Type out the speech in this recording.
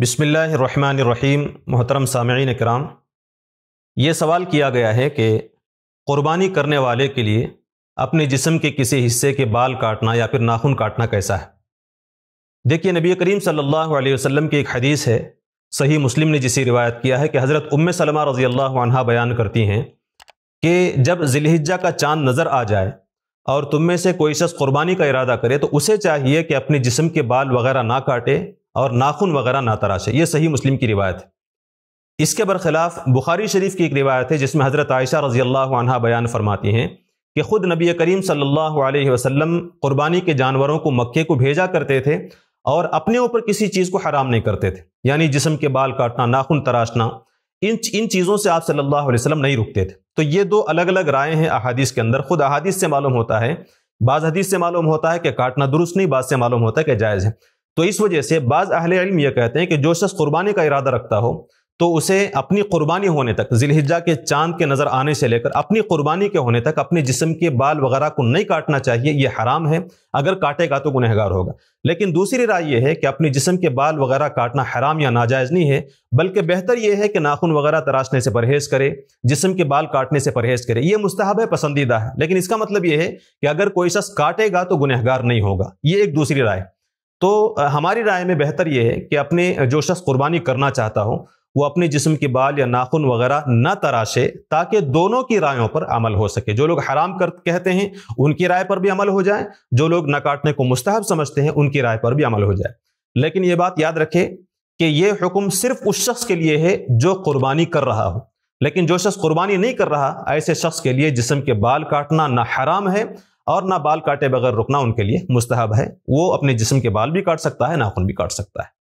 बिसमीम मोहतरम सामीन कराम ये सवाल किया गया है कि क़ुरबानी करने वाले के लिए अपने जिस्म के किसी हिस्से के बाल काटना या फिर नाखून काटना कैसा है देखिए नबी करीम सल्लल्लाहु अलैहि वसल्लम की एक हदीस है सही मुस्लिम ने जिसे रिवायत किया है कि हज़रत उम सलमा रज़ी अल्लाह बयान करती हैं कि जब जिलहिजा का चांद नज़र आ जाए और तुम में से कोई शख्स कुर्बानी का इरादा करे तो उसे चाहिए कि अपने जिस्म के बाल वगैरह ना काटे और नाखून वगैरह ना तराशे ये सही मुस्लिम की रिवायत है इसके बरखिलाफ बुखारी शरीफ की एक रिवायत है जिसमें हज़रत आयशा रज़ी अल्लाह बयान फरमाती हैं कि ख़ुद नबी करीम सल्लल्लाहु अलैहि वसल्लम क़ुरबानी के जानवरों को मक्के को भेजा करते थे और अपने ऊपर किसी चीज़ को हराम नहीं करते थे यानी जिसम के बाल काटना नाखून तराशना इन इन चीज़ों से आप सल्लल्लाहु अलैहि वसल्लम नहीं रुकते थे तो ये दो अलग अलग राय हैं अहादीस के अंदर खुद अहादीस से मालूम होता है बाज़ हदीस से मालूम होता है कि काटना दुरुस्त नहीं बात से मालूम होता है कि जायज़ है तो इस वजह से बाज़ अहल इल्म यह कहते हैं कि जो शख्स कुर्बानी का इरादा रखता हो तो उसे अपनी कुर्बानी होने तक जिलहिजा के चांद के नज़र आने से लेकर अपनी कुर्बानी के होने तक अपने जिसम के बाल वगैरह को नहीं काटना चाहिए यह हराम है अगर काटेगा तो गुनहगार होगा लेकिन दूसरी राय यह है कि अपने जिसम के बाल वगैरह काटना हराम या नाजायज़ नहीं है बल्कि बेहतर यह है कि नाखून वगैरह तराशने से परहेज करे जिसम के बाल काटने से परहेज करे ये मुस्तहब है पसंदीदा है लेकिन इसका मतलब यह है कि अगर कोई शख्स काटेगा तो गुनहगार नहीं होगा ये एक दूसरी राय है तो हमारी राय में बेहतर यह है कि अपने जो शख्स कुर्बानी करना चाहता हो वो अपने जिस्म के बाल या नाखून वगैरह न तराशे ताकि दोनों की रायों पर अमल हो सके जो लोग हराम कर कहते हैं उनकी राय पर भी अमल हो जाए जो लोग न काटने को मुस्तहब समझते हैं उनकी राय पर भी अमल हो जाए लेकिन ये बात याद रखे कि ये हुक्म सिर्फ उस शख्स के लिए है जो कुर्बानी कर रहा हो लेकिन जो शख्स कुर्बानी नहीं कर रहा ऐसे शख्स के लिए जिसम के बाल काटना ना हराम है और ना बाल काटे बगैर रुकना उनके लिए मुस्तहब है वो अपने जिसम के बाल भी काट सकता है नाखून भी काट सकता है